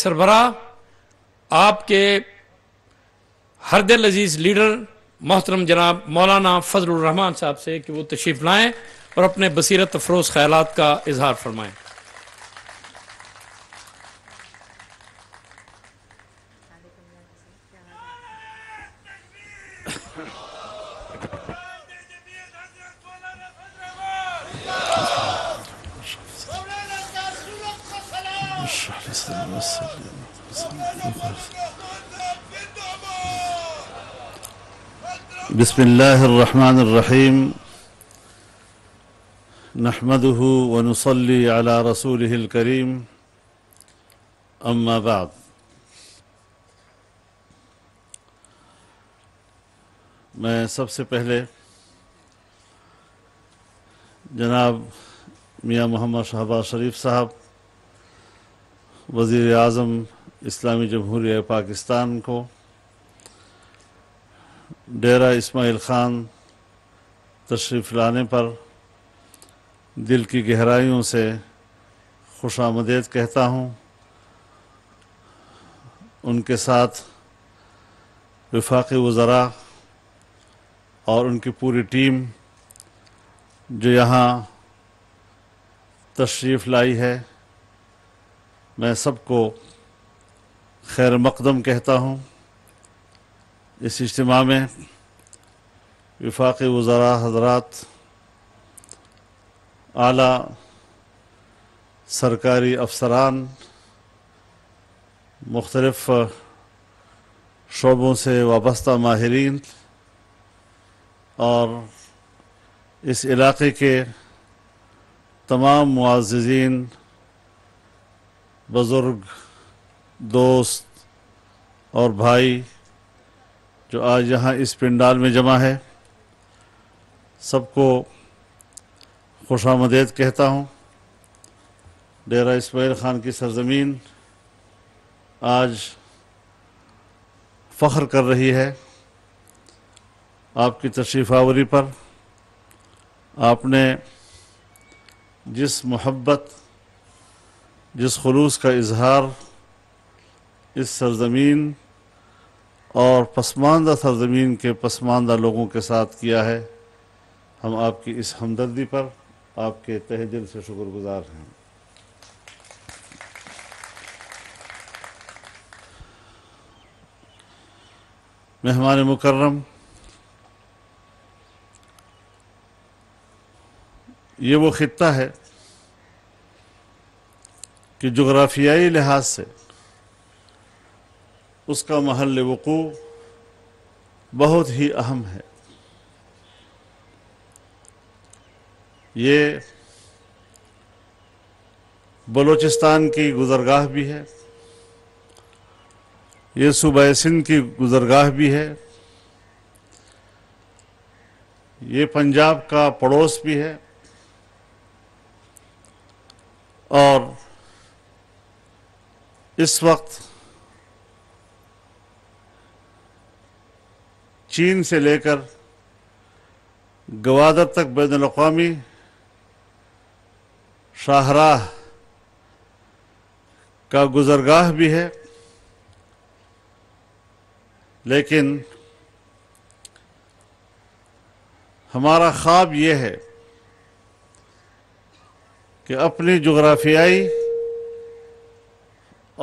सरबरा आपके हर दिल अजीज लीडर मोहतरम जनाब मौलाना फजल रहमान साहब से कि वो तशरीफ लाएं और अपने बसीरत अफरोज ख्याल का इजहार फरमाएं بسم الله الرحمن الرحيم نحمده ونصلي على رسوله الكريم أما بعد मैं सबसे पहले जनाब मियाँ मोहम्मद शहबाज शरीफ साहब वज़ी अजम इस्लामी जमहूरिया पाकिस्तान को डेरा इसमाइल ख़ान तशरीफ़ लाने पर दिल की गहराइयों से खुश आमदेद कहता हूँ उनके साथ विफाक़ वज़रा और उनकी पूरी टीम जो यहाँ तशरीफ़ लाई है मैं सबको खैर मकदम कहता हूँ इस इज्तम में विफाक़ वज़रा हजरात आला सरकारी अफसरान मुख्तलफ़ शोबों से वाबस्ता माहरीन और इस इलाके के तमाम मुआजीन बुज़ुर्ग दोस्त और भाई जो आज यहाँ इस पिंडाल में जमा है सबको खुश आमदेद कहता हूँ डेरा इसमाइल ख़ान की सरजमीन आज फ़ख्र कर रही है आपकी तशरीफ़ आवरी पर आपने जिस मोहब्बत जिस खलूस का इजहार इस सरजमीन और पसमानदा सरजमीन के पसमानदा लोगों के साथ किया है हम आपकी इस हमदर्दी पर आपके तहजिल दिल से शुक्रगुजार हैं मेहमान मुकर्रम ये वो ख़त्ता है कि जोग्राफियाई लिहाज से उसका महल वक़ू बहुत ही अहम है ये बलूचिस्तान की गुजरगाह भी है ये सूबह सिंध की गुजरगाह भी है ये पंजाब का पड़ोस भी है और इस वक्त चीन से लेकर गवादर तक बैन अवी शाहराह का गुजरगाह भी है लेकिन हमारा ख्वाब यह है कि अपनी जोग्राफियाई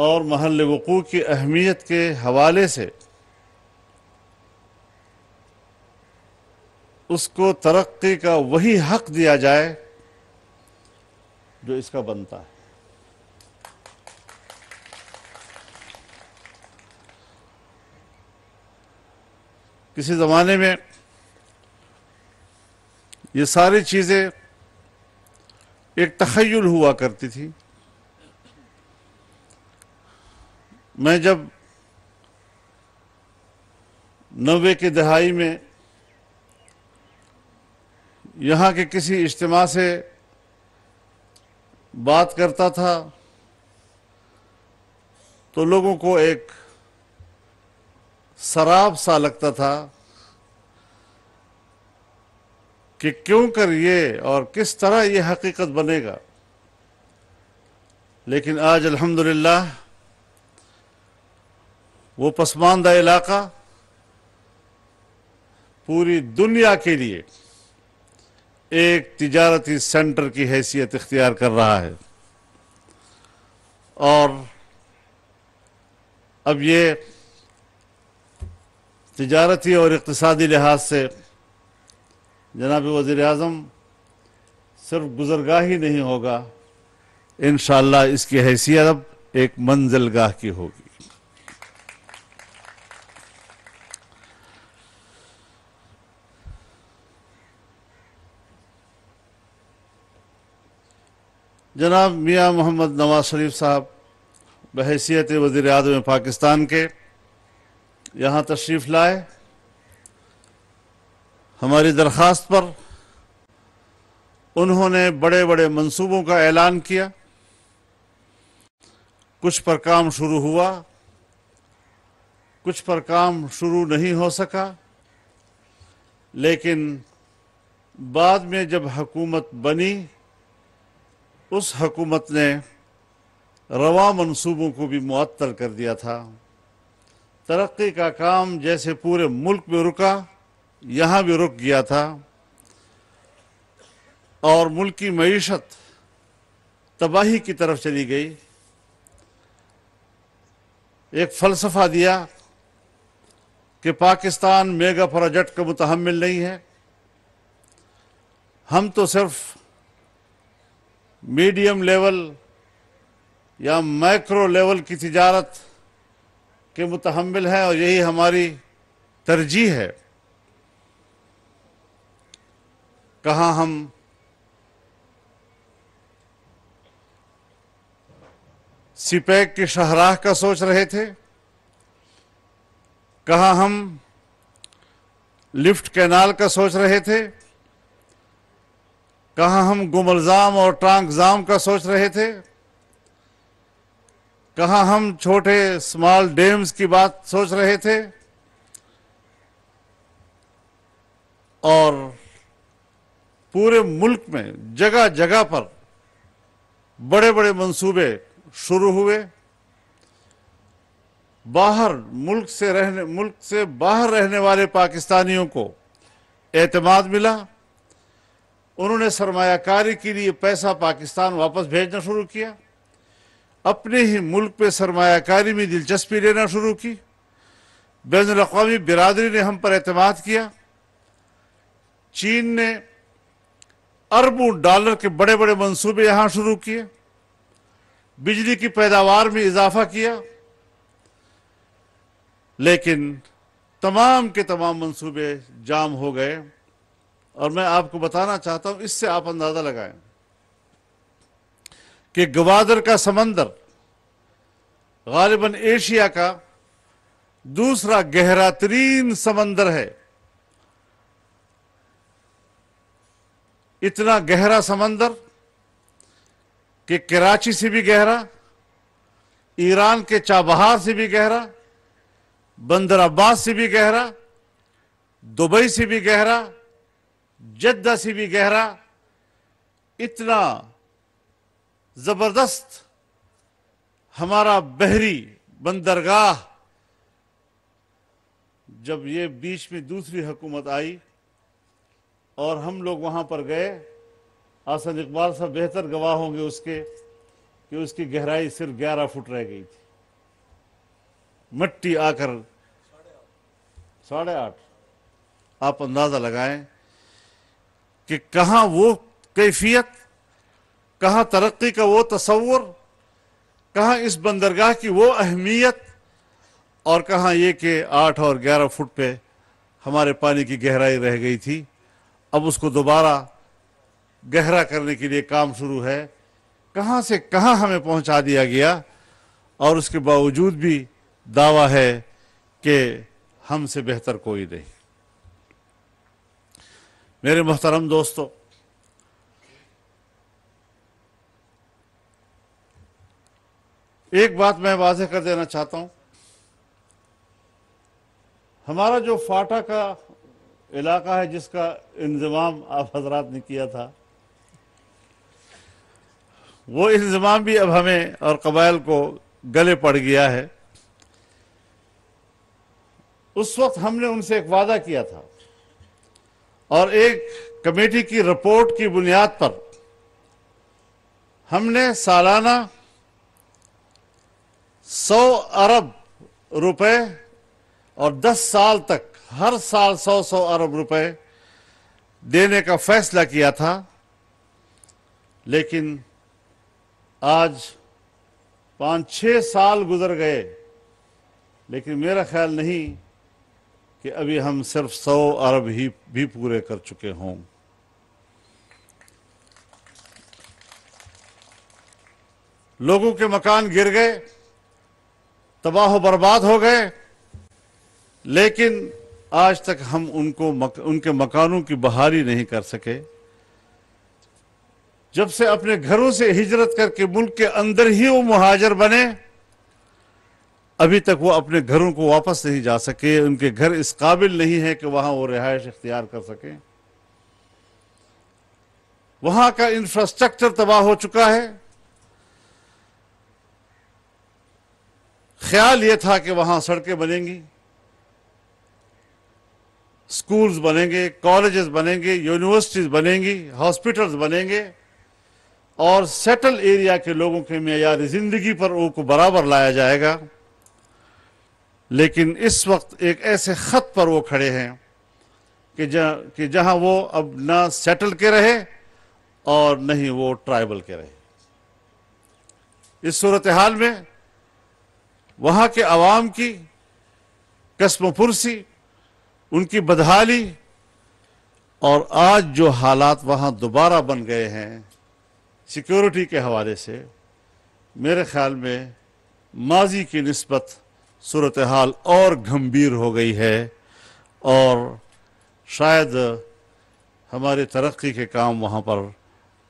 और महल वकू की अहमियत के हवाले से उसको तरक्की का वही हक दिया जाए जो इसका बनता है किसी ज़माने में ये सारी चीज़ें एक तखयल हुआ करती थी मैं जब नब्बे की दहाई में यहाँ के किसी इज्तम से बात करता था तो लोगों को एक शराब सा लगता था कि क्यों कर ये और किस तरह ये हकीकत बनेगा लेकिन आज अल्हम्दुलिल्लाह वो पसमानदा इलाका पूरी दुनिया के लिए एक तजारती सेंटर की हैसियत इख्तियार कर रहा है और अब ये तजारती और इकतदी लिहाज से जनाब वज़ी अजम सिर्फ गुजरगाह ही नहीं होगा इन इसकी हैसियत अब एक मंजिलगाह की होगी जनाब मियाँ मोहम्मद नवाज शरीफ साहब बहसीत वजीर अजम पाकिस्तान के यहाँ तशरीफ़ लाए हमारी दरख्वास्त पर उन्होंने बड़े बड़े मंसूबों का ऐलान किया कुछ पर काम शुरू हुआ कुछ पर काम शुरू नहीं हो सका लेकिन बाद में जब हुकूमत बनी उस हकूमत ने रवा मनसूबों को भी मअतल कर दिया था तरक्की का काम जैसे पूरे मुल्क में रुका यहाँ भी रुक गया था और मुल्क की मीशत तबाही की तरफ चली गई एक फ़लसफ़ा दिया कि पाकिस्तान मेगा प्रोजेक्ट का मुतहमल नहीं है हम तो सिर्फ मीडियम लेवल या माइक्रो लेवल की तजारत के मुतहमल हैं और यही हमारी तरजीह है कहाँ हम सिपैक की शहराह का सोच रहे थे कहाँ हम लिफ्ट कैनाल का सोच रहे थे कहा हम गुमलजाम और ट्रांकजाम का सोच रहे थे कहा हम छोटे स्मॉल डेम्स की बात सोच रहे थे और पूरे मुल्क में जगह जगह पर बड़े बड़े मंसूबे शुरू हुए बाहर मुल्क से रहने मुल्क से बाहर रहने वाले पाकिस्तानियों को एतमाद मिला उन्होंने सरमाकारी के लिए पैसा पाकिस्तान वापस भेजना शुरू किया अपने ही मुल्क पे सरमाकारी में दिलचस्पी लेना शुरू की बैन अवी बिरादरी ने हम पर अतमाद किया चीन ने अरबों डॉलर के बड़े बड़े मंसूबे यहाँ शुरू किए बिजली की पैदावार में इजाफा किया लेकिन तमाम के तमाम मंसूबे जाम हो गए और मैं आपको बताना चाहता हूं इससे आप अंदाजा लगाएं कि गवादर का समंदर गालिबन एशिया का दूसरा गहरा तरीन समंदर है इतना गहरा समंदर कि कराची से भी गहरा ईरान के चाबहार से भी गहरा बंदर अब्बास से भी गहरा दुबई से भी गहरा जद्दा से भी गहरा इतना ज़बरदस्त हमारा बहरी बंदरगाह जब ये बीच में दूसरी हुकूमत आई और हम लोग वहां पर गए आसन इकबाल साहब बेहतर गवाह होंगे उसके कि उसकी गहराई सिर्फ 11 फुट रह गई थी मट्टी आकर साढ़े आठ आप अंदाज़ा लगाएं कि कहाँ वो कैफियत कहाँ तरक्की का वो तस्वुर कहाँ इस बंदरगाह की वो अहमियत और कहाँ ये कि आठ और ग्यारह फुट पे हमारे पानी की गहराई रह गई थी अब उसको दोबारा गहरा करने के लिए काम शुरू है कहाँ से कहाँ हमें पहुँचा दिया गया और उसके बावजूद भी दावा है कि हमसे बेहतर कोई नहीं मेरे मोहतरम दोस्तों एक बात मैं वाजह कर देना चाहता हूं हमारा जो फाटा का इलाका है जिसका इंजमाम आप हजरात ने किया था वो इंजमाम भी अब हमें और कबाइल को गले पड़ गया है उस वक्त हमने उनसे एक वादा किया था और एक कमेटी की रिपोर्ट की बुनियाद पर हमने सालाना 100 अरब रुपए और 10 साल तक हर साल 100-100 अरब रुपए देने का फैसला किया था लेकिन आज पाँच छः साल गुजर गए लेकिन मेरा ख्याल नहीं कि अभी हम सिर्फ सौ अरब ही भी पूरे कर चुके हों लोगों के मकान गिर गए तबाह बर्बाद हो गए लेकिन आज तक हम उनको मक, उनके मकानों की बहाली नहीं कर सके जब से अपने घरों से हिजरत करके मुल्क के अंदर ही वो मुहाजर बने अभी तक वो अपने घरों को वापस नहीं जा सके उनके घर इस काबिल नहीं है कि वहां वो रिहायश इख्तियार कर सके वहां का इंफ्रास्ट्रक्चर तबाह हो चुका है ख्याल ये था कि वहां सड़कें बनेंगी स्कूल्स बनेंगे कॉलेजेस बनेंगे यूनिवर्सिटीज बनेंगी हॉस्पिटल्स बनेंगे और सेटल एरिया के लोगों के मैार ज़िंदगी पर उनको बराबर लाया जाएगा लेकिन इस वक्त एक ऐसे ख़त पर वो खड़े हैं कि जहाँ कि जहाँ वो अब ना सेटल के रहे और नहीं वो ट्राइबल के रहे इस सूरत हाल में वहाँ के आवाम की पुरसी उनकी बदहाली और आज जो हालात वहाँ दोबारा बन गए हैं सिक्योरिटी के हवाले से मेरे ख्याल में माजी की नस्बत सूरत हाल और गंभीर हो गई है और शायद हमारे तरक्की के काम वहाँ पर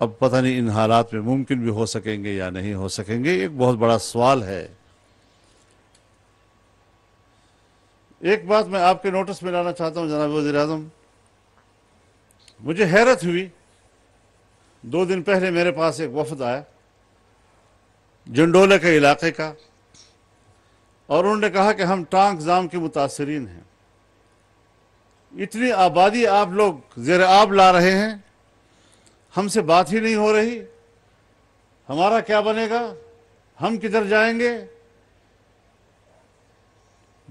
अब पता नहीं इन हालात में मुमकिन भी हो सकेंगे या नहीं हो सकेंगे एक बहुत बड़ा सवाल है एक बात मैं आपके नोटिस में लाना चाहता हूँ जनाब वजी अजम मुझे हैरत हुई दो दिन पहले मेरे पास एक वफद आया जंडोले के इलाके का और उन्होंने कहा कि हम टांग जाम के मुतासरीन हैं इतनी आबादी आप लोग जेर आब ला रहे हैं हमसे बात ही नहीं हो रही हमारा क्या बनेगा हम किधर जाएंगे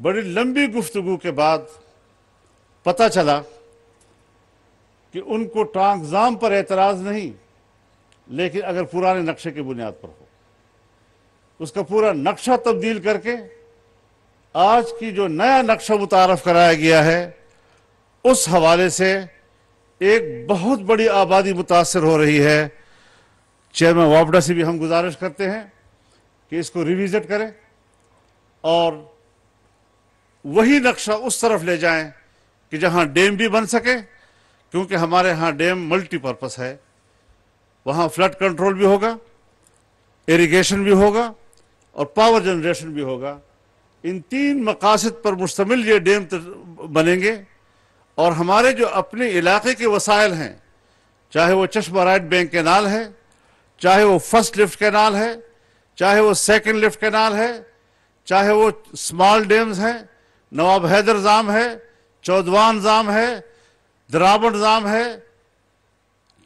बड़ी लंबी गुफ्तगु के बाद पता चला कि उनको टांग जाम पर एतराज़ नहीं लेकिन अगर पुराने नक्शे की बुनियाद पर हो उसका पूरा नक्शा तब्दील करके आज की जो नया नक्शा मुतारफ कराया गया है उस हवाले से एक बहुत बड़ी आबादी मुतासर हो रही है चेयरमैन वापडा से भी हम गुजारिश करते हैं कि इसको रिविज़िट करें और वही नक्शा उस तरफ ले जाएं कि जहां डैम भी बन सके क्योंकि हमारे यहाँ डैम मल्टीपर्पस है वहाँ फ्लड कंट्रोल भी होगा इरिगेशन भी होगा और पावर जनरेशन भी होगा इन तीन मकासद पर मुश्तमिल ये डैम बनेंगे और हमारे जो अपने इलाके के वसाइल हैं चाहे वो चश्मा राइट बैंक कैनाल है चाहे वो फर्स्ट लिफ्ट कैनाल है चाहे वो सेकंड लिफ्ट कैनाल है चाहे वो स्मॉल डैम्स हैं नवाब हैदर जाम है चौदवान जाम है दराबड़ जाम है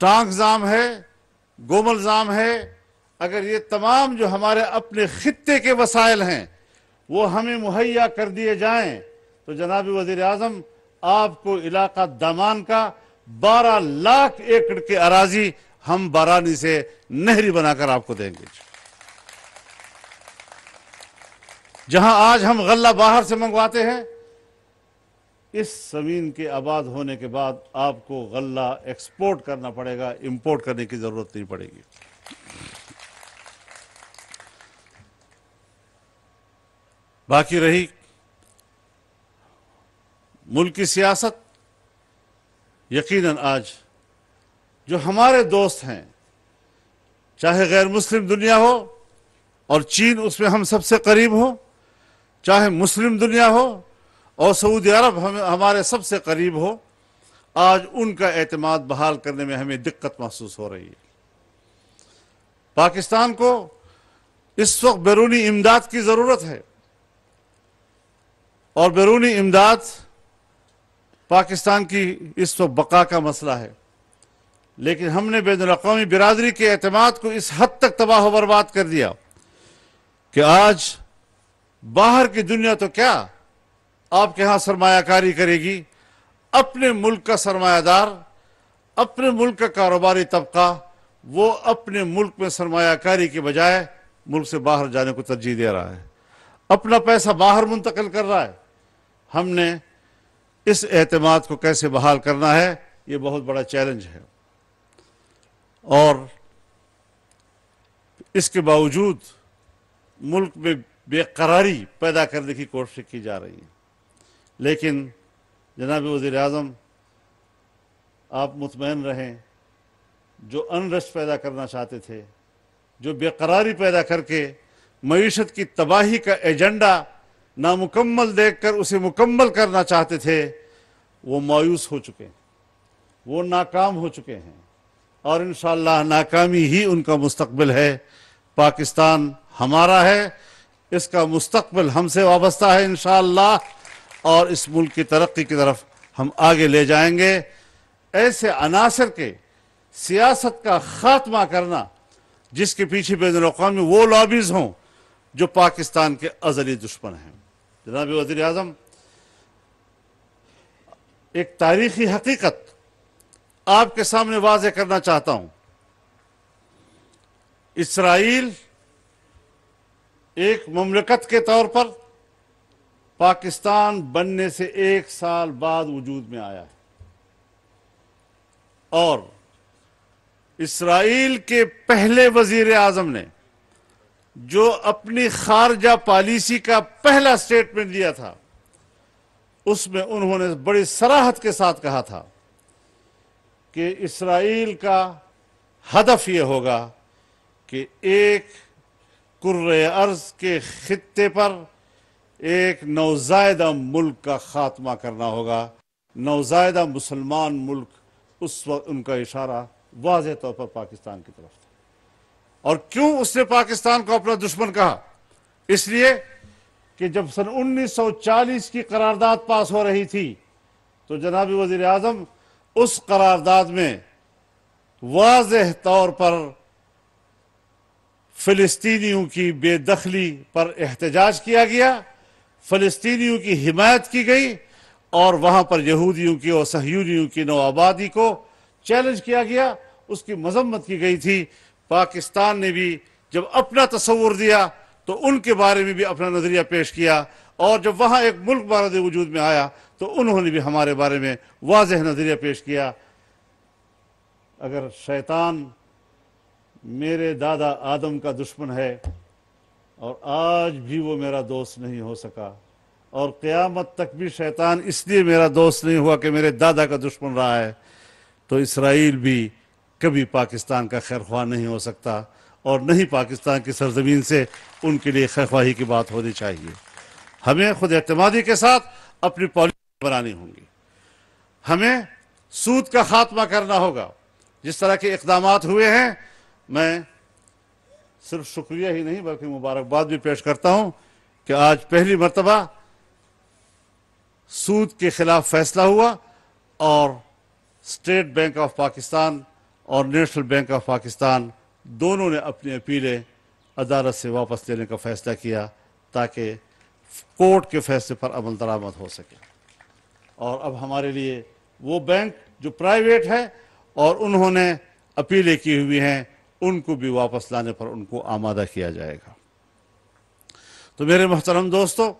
टांग जाम है गोमल जाम है अगर ये तमाम जो हमारे अपने खत्े के वसाइल हैं वो हमें मुहैया कर दिए जाएं तो जनाब वजीर आजम आपको इलाका दमान का 12 लाख एकड़ के अराजी हम बारानी से नहरी बनाकर आपको देंगे जहां आज हम गल्ला बाहर से मंगवाते हैं इस जमीन के आबाद होने के बाद आपको गल्ला एक्सपोर्ट करना पड़ेगा इंपोर्ट करने की जरूरत नहीं पड़ेगी बाकी रही मुल्क की सियासत यकीनन आज जो हमारे दोस्त हैं चाहे गैर मुस्लिम दुनिया हो और चीन उसमें हम सबसे करीब हो चाहे मुस्लिम दुनिया हो और सऊदी अरब हम हमारे सबसे करीब हो आज उनका एतमाद बहाल करने में हमें दिक्कत महसूस हो रही है पाकिस्तान को इस वक्त बैरूनी इमदाद की ज़रूरत है और बैरूनी इमदाद पाकिस्तान की इस वक्त तो बका का मसला है लेकिन हमने बैन अवी बिरादरी के अहतमाद को इस हद तक तबाह बर्बाद कर दिया कि आज बाहर की दुनिया तो क्या आपके यहाँ सरमायाकारी करेगी अपने मुल्क का सरमायादार अपने मुल्क का कारोबारी तबका वो अपने मुल्क में सरमाकारी के बजाय मुल्क से बाहर जाने को तरजीह दे रहा है अपना पैसा बाहर मुंतकिल कर रहा है हमने इस एतमाद को कैसे बहाल करना है ये बहुत बड़ा चैलेंज है और इसके बावजूद मुल्क में बेकरारी पैदा करने की कोशिश की जा रही है लेकिन जनाब वज़ी अजम आप मुतमैन रहें जो अनरस पैदा करना चाहते थे जो बेकरारी पैदा करके मीशत की तबाही का एजेंडा नामुकम्मल देखकर उसे मुकम्मल करना चाहते थे वो मायूस हो चुके हैं वो नाकाम हो चुके हैं और इन नाकामी ही उनका मुस्तबिल है पाकिस्तान हमारा है इसका मुस्तबिल हमसे वाबस्ता है इन और इस मुल्क की तरक्की की तरफ हम आगे ले जाएंगे ऐसे अनासर के सियासत का खात्मा करना जिसके पीछे बैन अवी वो लॉबीज़ हों जो पाकिस्तान के अजली दुश्मन हैं जनाब वजीर अजम एक तारीखी हकीकत आपके सामने वाज करना चाहता हूं इसराइल एक ममलकत के तौर पर पाकिस्तान बनने से एक साल बाद वजूद में आया है और इसराइल के पहले वजीर आजम ने जो अपनी खारजा पॉलिसी का पहला स्टेटमेंट दिया था उसमें उन्होंने बड़ी सराहत के साथ कहा था कि इसराइल का हदफ यह होगा कि एक कुर्र अर्ज के खत्े पर एक नौजायदा मुल्क का खात्मा करना होगा नौजायदा मुसलमान मुल्क उस वक्त उनका इशारा वाज तौर पर पाकिस्तान की तरफ और क्यों उसने पाकिस्तान को अपना दुश्मन कहा इसलिए कि जब सन 1940 की करारदाद पास हो रही थी तो जनाब वजीर आजम उस करारदाद में वाज तौर पर फ़लस्तीनियों की बेदखली पर एहतजाज किया गया फ़लस्तीनियों की हिमायत की गई और वहां पर यहूदियों की और सहूदियों की आबादी को चैलेंज किया गया उसकी मजम्मत की गई थी पाकिस्तान ने भी जब अपना तस्वर दिया तो उनके बारे में भी अपना नज़रिया पेश किया और जब वहाँ एक मुल्क बारद वजूद में आया तो उन्होंने भी हमारे बारे में वाज नज़रिया पेश किया अगर शैतान मेरे दादा आदम का दुश्मन है और आज भी वो मेरा दोस्त नहीं हो सका और क़यामत तक भी शैतान इसलिए मेरा दोस्त नहीं हुआ कि मेरे दादा का दुश्मन रहा है तो इसराइल भी कभी पाकिस्तान का खैर ख्वाह नहीं हो सकता और नहीं पाकिस्तान की सरजमीन से उनके लिए खैर ख्वाही की बात होनी चाहिए हमें खुद अतमादी के साथ अपनी पॉलिसी बनानी होगी हमें सूद का खात्मा करना होगा जिस तरह के इकदाम हुए हैं मैं सिर्फ शुक्रिया ही नहीं बल्कि मुबारकबाद भी पेश करता हूं कि आज पहली मरतबा सूद के खिलाफ फैसला हुआ और स्टेट बैंक ऑफ पाकिस्तान और नेशनल बैंक ऑफ पाकिस्तान दोनों ने अपनी अपीलें अदालत से वापस लेने का फैसला किया ताकि कोर्ट के फैसले पर अमल दरामद हो सके और अब हमारे लिए वो बैंक जो प्राइवेट है और उन्होंने अपीलें की हुई हैं उनको भी वापस लाने पर उनको आमादा किया जाएगा तो मेरे मोहतरम दोस्तों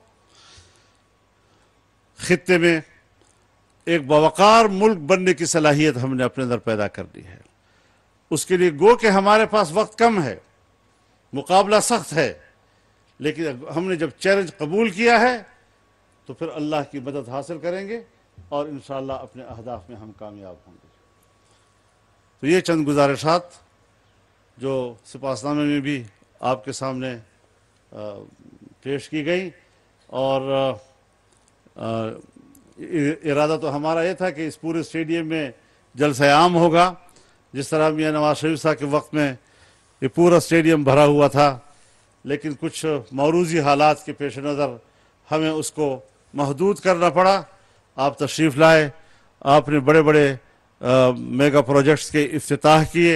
ख़त्े में एक बवकार मुल्क बनने की सलाहियत हमने अपने अंदर पैदा कर दी है उसके लिए गो के हमारे पास वक्त कम है मुकाबला सख्त है लेकिन हमने जब चैलेंज कबूल किया है तो फिर अल्लाह की मदद हासिल करेंगे और इन अपने अहदाफ में हम कामयाब होंगे तो ये चंद गुजारिशात जो सिपासनामे में भी आपके सामने पेश की गई और इरादा तो हमारा ये था कि इस पूरे स्टेडियम में जलसयाम होगा जिस तरह मियाँ नवाज शरीफ साहब के वक्त में ये पूरा स्टेडियम भरा हुआ था लेकिन कुछ मौरूजी हालात के पेश नज़र हमें उसको महदूद करना पड़ा आप तशरीफ़ लाए आपने बड़े बड़े आ, मेगा प्रोजेक्ट्स के अफ्ताह किए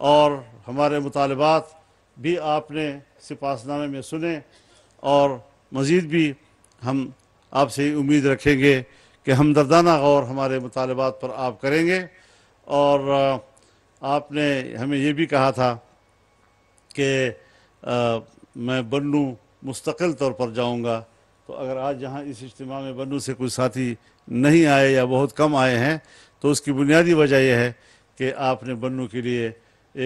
और हमारे मुतालबात भी आपने सिपासनामे में सुने और मज़ीद भी हम आपसे उम्मीद रखेंगे कि हमदर्दाना गौर हमारे मुतालबात पर आप करेंगे और आपने हमें ये भी कहा था कि मैं बनूँ मुस्तकिल तौर पर जाऊंगा तो अगर आज यहाँ इस इज्तम में बन्नू से कोई साथी नहीं आए या बहुत कम आए हैं तो उसकी बुनियादी वजह यह है कि आपने बनू के लिए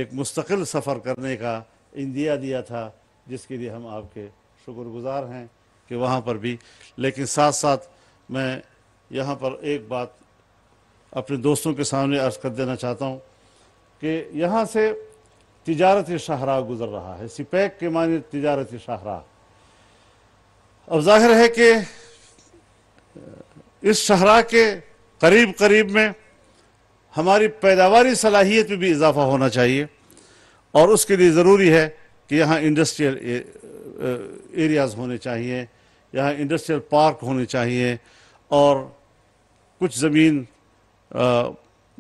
एक मुस्तकिल सफ़र करने का इंदिया दिया था जिसके लिए हम आपके शुक्रगुजार हैं कि वहाँ पर भी लेकिन साथ साथ मैं यहाँ पर एक बात अपने दोस्तों के सामने अर्ज़ कर देना चाहता हूँ कि यहाँ से तजारती शाहरा गुजर रहा है सिपैक के मान तजारती शाहरा अब जाहिर है कि इस शाहरा के करीब करीब में हमारी पैदावारी सलाहियत में भी इजाफा होना चाहिए और उसके लिए ज़रूरी है कि यहाँ इंडस्ट्रियल एरियाज़ होने चाहिए यहाँ इंडस्ट्रियल पार्क होने चाहिए और कुछ ज़मीन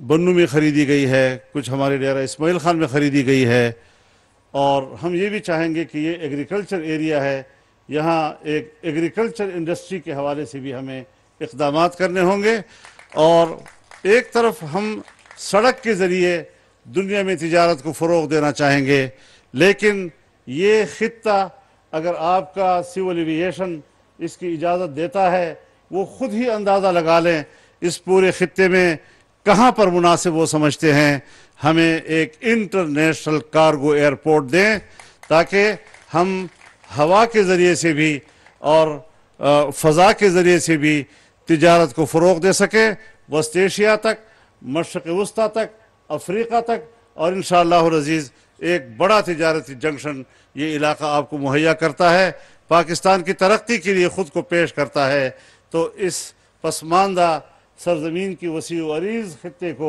बन्नू में ख़रीदी गई है कुछ हमारे डेरा इसमाइल खान में ख़रीदी गई है और हम ये भी चाहेंगे कि ये एग्रीकल्चर एरिया है यहाँ एक एग्रीकल्चर इंडस्ट्री के हवाले से भी हमें इकदाम करने होंगे और एक तरफ हम सड़क के ज़रिए दुनिया में तजारत को फ़रोग देना चाहेंगे लेकिन ये खत्ता अगर आपका सिविल एविएशन इसकी इजाज़त देता है वो ख़ुद ही अंदाज़ा लगा लें इस पूरे ख़त्े में कहाँ पर मुनासिब वो समझते हैं हमें एक इंटरनेशनल कार्गो एयरपोर्ट दें ताकि हम हवा के ज़रिए से भी और फ़ज़ा के ज़रिए से भी तजारत को फ़रोग दे सकें वस्त एशिया तक मशरक़ वस्ती तक अफ्रीका तक और इन शजीज़ एक बड़ा तजारती जंक्शन ये इलाका आपको मुहैया करता है पाकिस्तान की तरक्की के लिए ख़ुद को पेश करता है तो इस पसमानदा सरजमीन की वसी वरीज ख़त्े को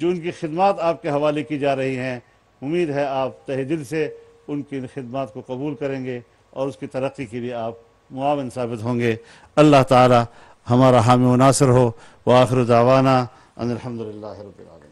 जो उनकी खिदमत आपके हवाले की जा रही हैं उम्मीद है आप तह दिल से उनकी इन खिदमत को कबूल करेंगे और उसकी तरक्की के लिए आप मुआवन साबित होंगे अल्लाह ताली हमारा हामी नासर हो व आखिर दावाना अनिलहमदिल्ला